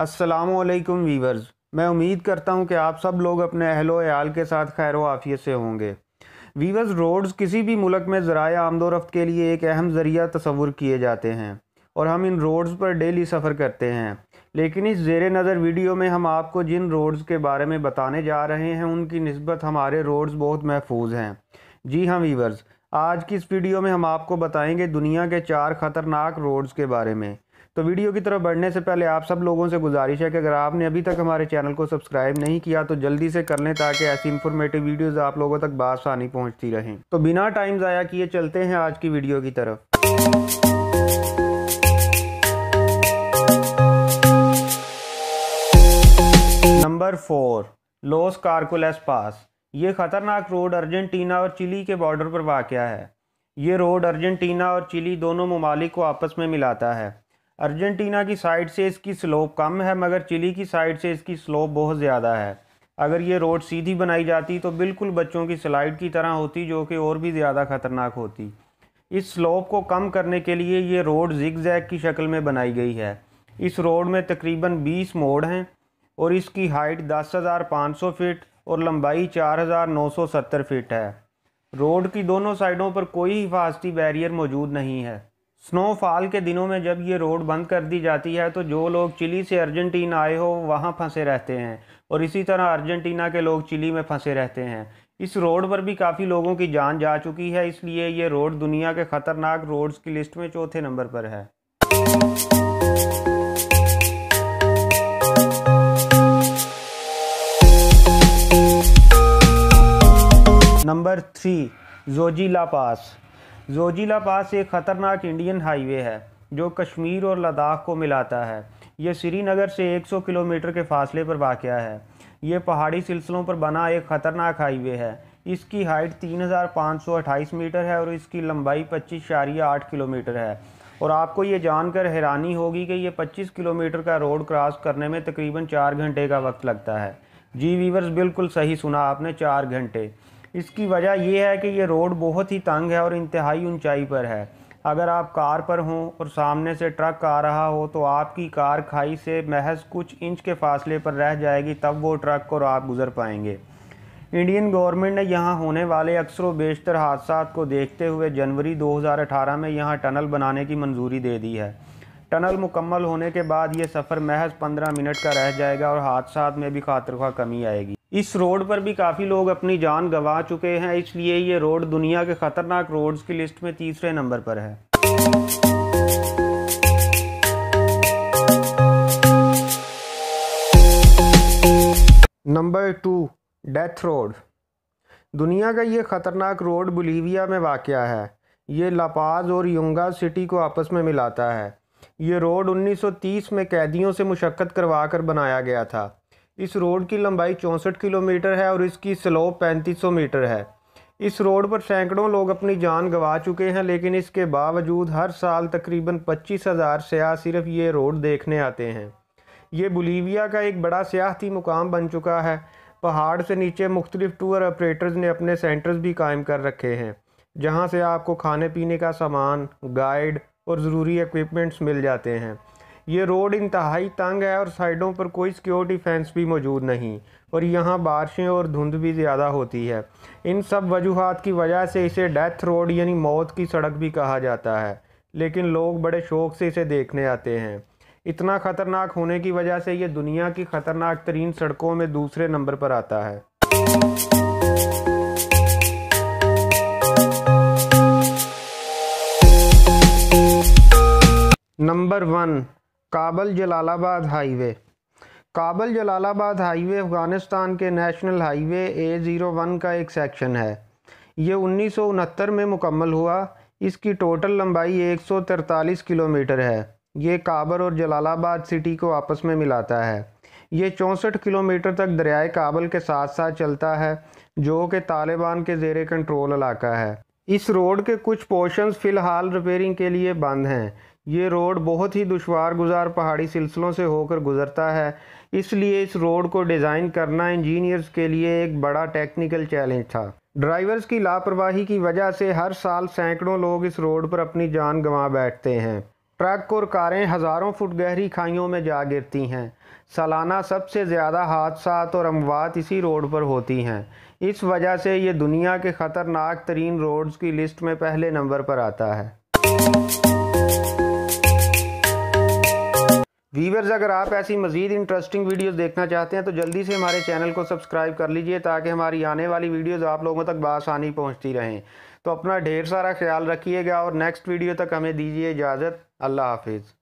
असलकम वीवर्स मैं उम्मीद करता हूँ कि आप सब लोग अपने अहलो आल के साथ खैर आफियत से होंगे वीवर्स रोड्स किसी भी मुल्क में ज़राए आमदोरफ़्त के लिए एक अहम ज़रिया तस्वुर किए जाते हैं और हम इन रोड्स पर डेली सफ़र करते हैं लेकिन इस जेर नज़र वीडियो में हम आपको जिन रोड्स के बारे में बताने जा रहे हैं उनकी नस्बत हमारे रोड्स बहुत महफूज हैं जी हाँ वीवर्स आज की इस वीडियो में हम आपको बताएंगे दुनिया के चार ख़तरनाक रोड्स के बारे में तो वीडियो की तरफ बढ़ने से पहले आप सब लोगों से गुजारिश है कि अगर आपने अभी तक हमारे चैनल को सब्सक्राइब नहीं किया तो जल्दी से कर लें ताकि ऐसी इन्फॉर्मेटिव वीडियोज़ आप लोगों तक बासानी पहुँचती रहें तो बिना टाइम ज़ाया किए चलते हैं आज की वीडियो की तरफ number four Los Caracoles pass ये ख़तरनाक रोड अर्जेंटीना और चिली के बॉर्डर पर वाक़ है ये रोड अर्जेंटीना और चिली दोनों ममालिक को आपस में मिलाता है अर्जेंटीना की साइड से इसकी स्लोप कम है मगर चिली की साइड से इसकी स्लोप बहुत ज़्यादा है अगर ये रोड सीधी बनाई जाती तो बिल्कुल बच्चों की स्लाइड की तरह होती जो कि और भी ज़्यादा ख़तरनाक होती इस स्लोप को कम करने के लिए ये रोड जिग जैग की शक्ल में बनाई गई है इस रोड में तकरीबन 20 मोड़ हैं और इसकी हाइट 10,500 फीट और लंबाई 4,970 फीट है रोड की दोनों साइडों पर कोई हिफाजती बैरियर मौजूद नहीं है स्नोफॉल के दिनों में जब ये रोड बंद कर दी जाती है तो जो लोग चिली से अर्जेंटीना आए हो वहाँ फंसे रहते हैं और इसी तरह अर्जेंटीना के लोग चिली में फंसे रहते हैं इस रोड पर भी काफ़ी लोगों की जान जा चुकी है इसलिए ये रोड दुनिया के ख़तरनाक रोड्स की लिस्ट में चौथे नंबर पर है number three Zojila pass Zojila pass एक ख़तरनाक इंडियन हाईवे है जो कश्मीर और लद्दाख को मिलाता है यह श्रीनगर से 100 किलोमीटर के फासले पर वाक़ है ये पहाड़ी सिलसिलों पर बना एक ख़तरनाक हाईवे है इसकी हाइट 3,528 मीटर है और इसकी लंबाई पच्चीस आठ किलोमीटर है और आपको ये जानकर हैरानी होगी कि ये 25 किलोमीटर का रोड क्रॉस करने में तकरीबन चार घंटे का वक्त लगता है जी वीवर्स बिल्कुल सही सुना आपने चार घंटे इसकी वजह यह है कि ये रोड बहुत ही तंग है और इंतहाई ऊंचाई पर है अगर आप कार पर हों और सामने से ट्रक आ रहा हो तो आपकी कार खाई से महज कुछ इंच के फासले पर रह जाएगी तब वो ट्रक और आप गुज़र पाएंगे इंडियन गवर्नमेंट ने यहाँ होने वाले अक्सर व बेशतर हादसा को देखते हुए जनवरी 2018 में यहाँ टनल बनाने की मंजूरी दे दी है टनल मुकम्मल होने के बाद ये सफ़र महज 15 मिनट का रह जाएगा और हादसा में भी खातर खा कमी आएगी इस रोड पर भी काफ़ी लोग अपनी जान गंवा चुके हैं इसलिए ये रोड दुनिया के ख़तरनाक रोड्स की लिस्ट में तीसरे नंबर पर है नंबर टू डेथ रोड दुनिया का ये ख़तरनाक रोड बुलीविया में वाक़ है ये लापाज और युंगा सिटी को आपस में मिलाता है ये रोड 1930 में कैदियों से मुशक्क़त करवा कर बनाया गया था इस रोड की लंबाई चौंसठ किलोमीटर है और इसकी स्लोप सौ मीटर है इस रोड पर सैकड़ों लोग अपनी जान गंवा चुके हैं लेकिन इसके बावजूद हर साल तकरीबन पच्चीस हज़ार सयाह सिर्फ ये रोड देखने आते हैं ये बुलीविया का एक बड़ा सियाहती मुकाम बन चुका है पहाड़ से नीचे मुख्तलिफ़ टूर ऑपरेटर्स ने अपने सेंटर्स भी कायम कर रखे हैं जहाँ से आपको खाने पीने का सामान गाइड और ज़रूरी इक्विपमेंट्स मिल जाते हैं ये रोड इंतहाई तंग है और साइडों पर कोई सिक्योरिटी फेंस भी मौजूद नहीं और यहाँ बारिशें और धुंध भी ज़्यादा होती है इन सब वजूहत की वजह से इसे डेथ रोड यानी मौत की सड़क भी कहा जाता है लेकिन लोग बड़े शौक़ से इसे देखने आते हैं इतना ख़तरनाक होने की वजह से ये दुनिया की ख़तरनाक तरीन सड़कों में दूसरे नंबर पर आता है नंबर वन काबल जलालाबाद हाईवे काबल जलालाबाद हाईवे अफ़गानिस्तान के national highway A zero one का एक सेक्शन है ये उन्नीस सौ उनहत्तर में मुकम्मल हुआ इसकी टोटल लंबाई एक सौ तरतालीस किलोमीटर है ये काबल और जलालाबाद सिटी को आपस में मिलाता है ये चौंसठ किलोमीटर तक दरियाए काबल के साथ साथ चलता है जो कि तालिबान के जेर कंट्रोल इलाका है इस रोड के कुछ पोर्शंस फ़िलहाल रिपेयरिंग के लिए बंद हैं ये रोड बहुत ही दुशवार गुजार पहाड़ी सिलसिलों से होकर गुज़रता है इसलिए इस रोड को डिज़ाइन करना इंजीनियर्स के लिए एक बड़ा टेक्निकल चैलेंज था ड्राइवर्स की लापरवाही की वजह से हर साल सैकड़ों लोग इस रोड पर अपनी जान गंवा बैठते हैं ट्रक और कारें हज़ारों फुट गहरी खाइयों में जा गिरती हैं सालाना सबसे ज़्यादा हादसा और अमवात इसी रोड पर होती हैं इस वजह से ये दुनिया के ख़तरनाक तरीन रोड्स की लिस्ट में पहले नंबर पर आता है वीवर्स अगर आप ऐसी मज़ीद इंटरेस्टिंग वीडियोस देखना चाहते हैं तो जल्दी से हमारे चैनल को सब्सक्राइब कर लीजिए ताकि हमारी आने वाली वीडियोस आप लोगों तक बासानी पहुंचती रहें तो अपना ढेर सारा ख्याल रखिएगा और नेक्स्ट वीडियो तक हमें दीजिए इजाज़त अल्लाह हाफिज़